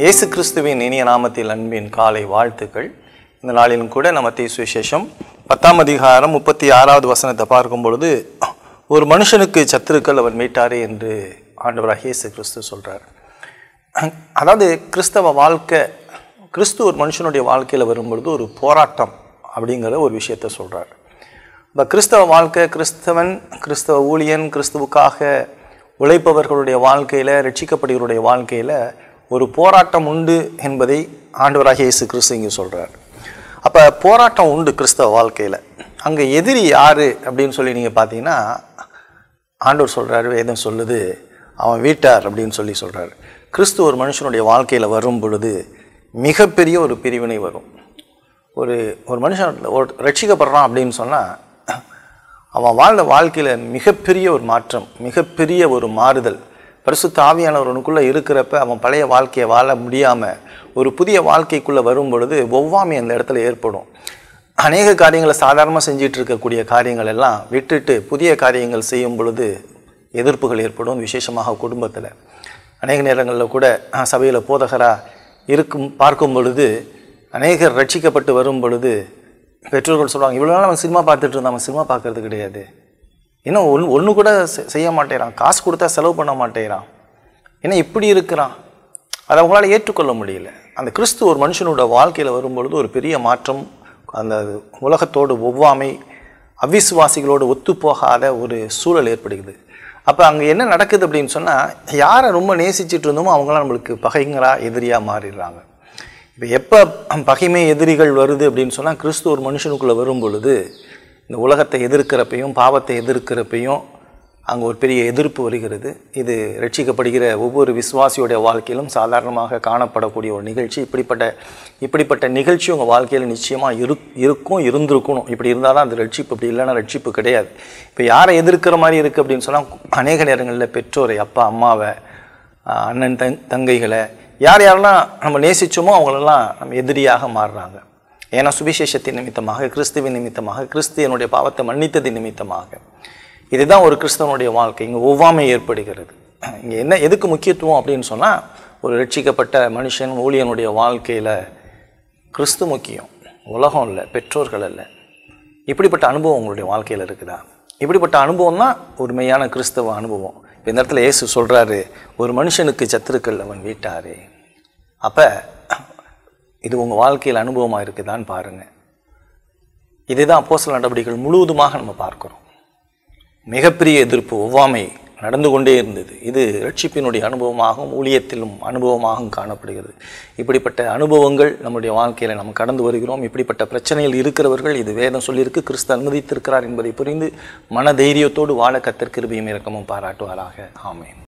இயேசு கிறிஸ்துவின் இனிய நாமத்தில் அன்பின் காலை வாழ்த்துக்கள் இந்த நாளிலும் கூட நம்ம தீ சுவிசேஷம் பத்தாம் அதிகாரம் முப்பத்தி ஆறாவது வசனத்தை பார்க்கும் பொழுது ஒரு மனுஷனுக்கு சத்துருக்கள் அவர் மீட்டாரே என்று ஆண்டவராக இயேசு கிறிஸ்து சொல்கிறார் அதாவது கிறிஸ்தவ வாழ்க்கை கிறிஸ்து ஒரு மனுஷனுடைய வாழ்க்கையில் வரும்பொழுது ஒரு போராட்டம் அப்படிங்கிற ஒரு விஷயத்த சொல்கிறார் இப்போ கிறிஸ்தவ வாழ்க்கை கிறிஸ்தவன் கிறிஸ்தவ ஊழியன் கிறிஸ்துவுக்காக உழைப்பவர்களுடைய வாழ்க்கையில் ரட்சிக்கப்படுகிறவருடைய வாழ்க்கையில் ஒரு போராட்டம் உண்டு என்பதை ஆண்டவராக இயேசு கிறிஸ்து இங்கே சொல்கிறார் அப்போ போராட்டம் உண்டு கிறிஸ்தவ வாழ்க்கையில் அங்கே எதிரி யார் அப்படின்னு சொல்லி நீங்கள் பார்த்தீங்கன்னா ஆண்டவர் சொல்கிறாரு வேதம் சொல்லுது அவன் வீட்டார் அப்படின்னு சொல்லி சொல்கிறார் கிறிஸ்து ஒரு மனுஷனுடைய வாழ்க்கையில் வரும் பொழுது மிகப்பெரிய ஒரு பிரிவினை வரும் ஒரு ஒரு மனுஷன் ஒரு ரட்சிக்கப்படுறான் அப்படின்னு சொன்னால் அவன் வாழ்ந்த வாழ்க்கையில் மிகப்பெரிய ஒரு மாற்றம் மிகப்பெரிய ஒரு மாறுதல் பரிசு ஆவியானவனுக்குள்ளே இருக்கிறப்ப அவன் பழைய வாழ்க்கையை வாழ முடியாமல் ஒரு புதிய வாழ்க்கைக்குள்ளே வரும் பொழுது ஒவ்வாமை அந்த இடத்துல ஏற்படும் அநேக காரியங்களை சாதாரணமாக செஞ்சிட்டு இருக்கக்கூடிய காரியங்கள் எல்லாம் விட்டுட்டு புதிய காரியங்கள் செய்யும் பொழுது எதிர்ப்புகள் ஏற்படும் விசேஷமாக குடும்பத்தில் அநேக நேரங்களில் கூட சபையில் போதகராக இருக்கும் பார்க்கும் பொழுது அநேகர் ரட்சிக்கப்பட்டு வரும் பொழுது பெற்றோர்கள் சொல்லுவாங்க இவ்வளோ நாள் நம்ம சினிமா பார்த்துட்டு இருந்தோம் நம்ம சினிமா பார்க்குறது கிடையாது ஏன்னா ஒன்று ஒன்று கூட செய்ய மாட்டேறான் காசு கொடுத்தா செலவு பண்ண மாட்டேறான் ஏன்னா இப்படி இருக்கிறான் அதை அவங்களால ஏற்றுக்கொள்ள முடியல அந்த கிறிஸ்து ஒரு மனுஷனோட வாழ்க்கையில் வரும்பொழுது ஒரு பெரிய மாற்றம் அந்த உலகத்தோடு ஒவ்வாமை அவிசுவாசிகளோடு ஒத்துப்போகாத ஒரு சூழல் ஏற்படுகிறது அப்போ அங்கே என்ன நடக்குது அப்படின்னு சொன்னால் யாரை ரொம்ப நேசிச்சுட்டு இருந்தோமோ அவங்களாம் நம்மளுக்கு பகைங்களாக எதிரியாக மாறிடுறாங்க இப்போ எப்போ பகைமை எதிரிகள் வருது அப்படின்னு சொன்னால் கிறிஸ்து ஒரு மனுஷனுக்குள்ளே வரும் பொழுது இந்த உலகத்தை எதிர்க்கிறப்பையும் பாவத்தை எதிர்க்கிறப்பையும் அங்கே ஒரு பெரிய எதிர்ப்பு வருகிறது இது ரட்சிக்கப்படுகிற ஒவ்வொரு விசுவாசியுடைய வாழ்க்கையிலும் சாதாரணமாக காணப்படக்கூடிய ஒரு நிகழ்ச்சி இப்படிப்பட்ட இப்படிப்பட்ட நிகழ்ச்சி உங்கள் வாழ்க்கையில் நிச்சயமாக இரு இருக்கும் இருந்திருக்கணும் இப்படி இருந்தால் தான் அந்த ரட்சிப்பு இப்படி இல்லைன்னா ரட்சிப்பு கிடையாது இப்போ யாரை எதிர்க்கிற மாதிரி இருக்குது அப்படின்னு சொன்னால் அநேக நேரங்களில் பெற்றோரை அப்பா அம்மாவை அண்ணன் தங் தங்கைகளை யார் யாரெல்லாம் நம்ம நேசித்தோமோ அவங்களெல்லாம் நம்ம எதிரியாக மாறுறாங்க ஏன்னா சுவிசேஷத்தின் நிமித்தமாக கிறிஸ்துவின் நிமித்தமாக கிறிஸ்து என்னுடைய பாவத்தை மன்னித்தது நிமித்தமாக இதுதான் ஒரு கிறிஸ்தவனுடைய வாழ்க்கை இங்கே ஒவ்வாமை ஏற்படுகிறது இங்கே என்ன எதுக்கு முக்கியத்துவம் அப்படின்னு சொன்னால் ஒரு ரட்சிக்கப்பட்ட மனுஷன் ஊழியனுடைய வாழ்க்கையில் கிறிஸ்து முக்கியம் உலகம் இல்லை பெற்றோர்கள் இல்லை இப்படிப்பட்ட அனுபவம் உங்களுடைய வாழ்க்கையில் இருக்குதா இப்படிப்பட்ட அனுபவம் தான் உண்மையான கிறிஸ்தவ அனுபவம் இந்த இடத்துல இயேசு சொல்கிறாரு ஒரு மனுஷனுக்கு சத்துருக்கள் அவன் வீட்டாரே அப்போ இது உங்கள் வாழ்க்கையில் அனுபவமாக இருக்குதான்னு பாருங்கள் இதுதான் அப்போ நடவடிக்கைகள் முழுவதுமாக நம்ம பார்க்குறோம் மிகப்பெரிய எதிர்ப்பு ஒவ்வாமை நடந்து கொண்டே இருந்தது இது ரட்சிப்பினுடைய அனுபவமாகவும் ஊழியத்திலும் அனுபவமாகவும் காணப்படுகிறது இப்படிப்பட்ட அனுபவங்கள் நம்முடைய வாழ்க்கையில் நம்ம கடந்து வருகிறோம் இப்படிப்பட்ட பிரச்சனையில் இருக்கிறவர்கள் இது வேதம் சொல்லியிருக்கு கிறிஸ்து அனுமதித்திருக்கிறார் என்பதை புரிந்து மன தைரியத்தோடு வாழ இறக்கமும் பாராட்டுவாராக ஆமேன்